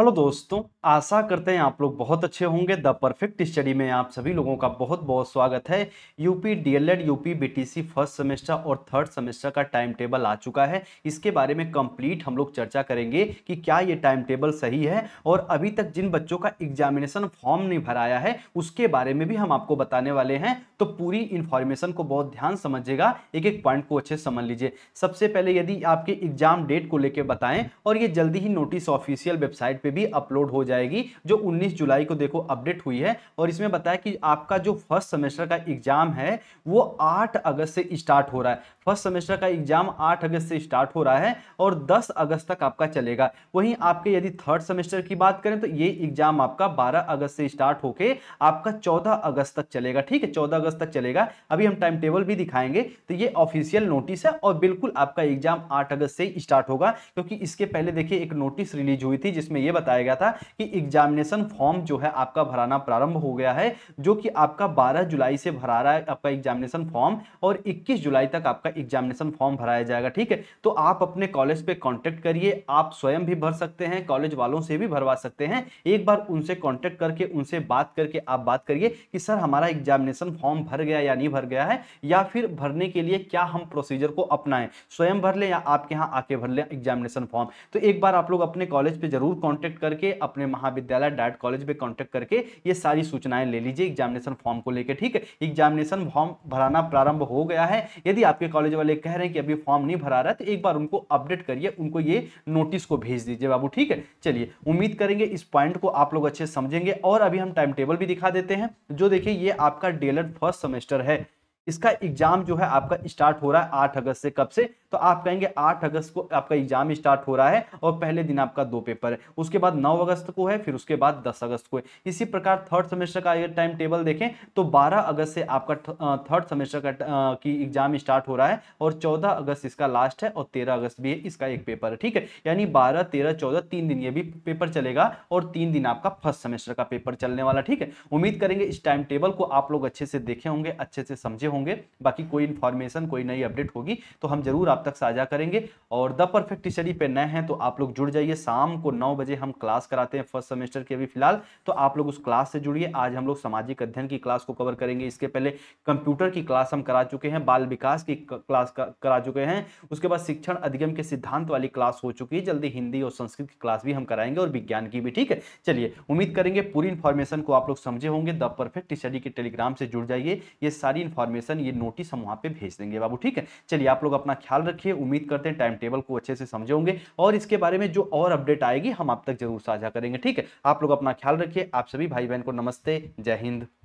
hello दोस्तों आशा करते हैं आप लोग बहुत अच्छे होंगे द परफेक्ट स्टडी में आप सभी लोगों का बहुत बहुत स्वागत है UP DElEd UP BTC first semester और थर्ड सेमेस्टर का टाइम टेबल आ चुका है इसके बारे में कंप्लीट हम लोग चर्चा करेंगे कि क्या ये टाइम टेबल सही है और अभी तक जिन बच्चों का एग्जामिनेशन फॉर्म नहीं भराया है उसके बारे में भी हम आपको बताने वाले हैं तो पूरी इन्फॉर्मेशन को बहुत ध्यान समझिएगा एक एक पॉइंट को अच्छे समझ लीजिए सबसे पहले यदि आपके एग्जाम डेट को लेकर बताएं और ये जल्दी ही नोटिस ऑफिशियल वेबसाइट पर पे भी अपलोड हो जाएगी जो 19 जुलाई को देखो अपडेट हुई है और इसमें बताया कि आपका जो फर्स्ट सेमेस्टर का एग्जाम है वो 8 अगस्त से स्टार्ट हो रहा है फर्स्ट सेमेस्टर का एग्जाम 8 अगस्त से स्टार्ट हो रहा है और 10 अगस्त तक आपका चलेगा वहीं आपके यदि थर्ड सेमेस्टर की बात करें तो ये एग्जाम आपका बारह अगस्त से स्टार्ट होकर आपका चौदह अगस्त तक चलेगा ठीक है चौदह अगस्त तक चलेगा अभी हम टाइम टेबल भी दिखाएंगे तो ये ऑफिशियल नोटिस है और बिल्कुल आपका एग्जाम आठ अगस्त से स्टार्ट होगा क्योंकि इसके पहले देखिए एक नोटिस रिलीज हुई थी जिसमें ये यह बताया गया था कि एग्जामिनेशन फॉर्म जो है आपका भराना प्रारंभ हो गया है जो कि आपका 12 जुलाई से भरा रहा है आपका एग्जामिनेशन फॉर्म और 21 जुलाई तक आपका एग्जामिनेशन फॉर्म भराया जाएगा ठीक है तो आप अपने कॉलेज पे कॉन्टेक्ट करिए आप स्वयं भी भर सकते हैं कॉलेज वालों से भी भरवा सकते हैं एक बार उनसे कॉन्टेक्ट करके उनसे बात करके आप बात करिए कि सर हमारा एग्जामिनेशन फॉर्म भर गया या नहीं भर गया है या फिर भरने के लिए क्या हम प्रोसीजर को अपनाएं स्वयं भर लें या आपके यहाँ आके भर लें एग्जामिनेशन फॉर्म तो एक बार आप लोग अपने कॉलेज पर जरूर कॉन्टेक्ट कांटेक्ट करके अपने महाविद्यालय डायट कॉलेज में कांटेक्ट करके ये सारी सूचनाएं ले लीजिए एग्जामिनेशन फॉर्म को लेकर ठीक है एग्जामिनेशन फॉर्म भराना प्रारंभ हो गया है यदि आपके कॉलेज वाले कह रहे हैं कि अभी फॉर्म नहीं भरा रहा है तो एक बार उनको अपडेट करिए उनको ये नोटिस को भेज दीजिए बाबू ठीक है चलिए उम्मीद करेंगे इस पॉइंट को आप लोग अच्छे समझेंगे और अभी हम टाइम टेबल भी दिखा देते हैं जो देखिए ये आपका डेलर फर्स्ट सेमेस्टर है इसका एग्जाम जो है आपका स्टार्ट हो रहा है आठ अगस्त से कब से तो आप कहेंगे आठ अगस्त को आपका एग्जाम स्टार्ट हो रहा है और पहले दिन आपका दो पेपर है उसके बाद नौ अगस्त को है फिर उसके बाद दस अगस्त को है इसी प्रकार थर्ड सेमेस्टर का अगर टाइम टेबल देखें तो बारह अगस्त से आपका थर्ड सेमेस्टर का की एग्जाम स्टार्ट हो रहा है और चौदह अगस्त इसका लास्ट है और तेरह अगस्त भी है इसका एक पेपर है ठीक है यानी बारह तेरह चौदह तीन दिन ये भी पेपर चलेगा और तीन दिन आपका फर्स्ट सेमेस्टर का पेपर चलने वाला ठीक है उम्मीद करेंगे इस टाइम टेबल को आप लोग अच्छे से देखे होंगे अच्छे से समझे होंगे बाकी कोई इन्फॉर्मेशन कोई नई अपडेट होगी तो हम जरूर आप तक साझा करेंगे और द परफेक्ट स्टडी पे नए हैं तो आप लोग जुड़ जाइए शाम को नौ बजे हम क्लास कराते हैं फर्स्ट सेमेस्टर की अभी फिलहाल तो आप लोग उस क्लास से जुड़िए आज हम लोग सामाजिक अध्ययन की क्लास को कवर करेंगे इसके पहले कंप्यूटर की क्लास हम करा चुके हैं बाल विकास की क्लास करा चुके हैं उसके बाद शिक्षण अधिगम के सिद्धांत वाली क्लास हो चुकी है जल्दी हिंदी और संस्कृत की क्लास भी हम कराएंगे और विज्ञान की भी ठीक है चलिए उम्मीद करेंगे पूरी इन्फॉर्मेशन को आप लोग समझे होंगे द परफेक्ट स्टडी के टेलीग्राम से जुड़ जाइए ये सारी इन्फॉर्मेशन इन्फॉर्मेशन ये नोटिस हम वहाँ पे भेज देंगे बाबू ठीक है चलिए आप लोग अपना ख्याल रखिए उम्मीद करते हैं टाइम टेबल को अच्छे से समझे होंगे और इसके बारे में जो और अपडेट आएगी हम आप तक जरूर साझा करेंगे ठीक है आप लोग अपना ख्याल रखिए आप सभी भाई बहन को नमस्ते जय हिंद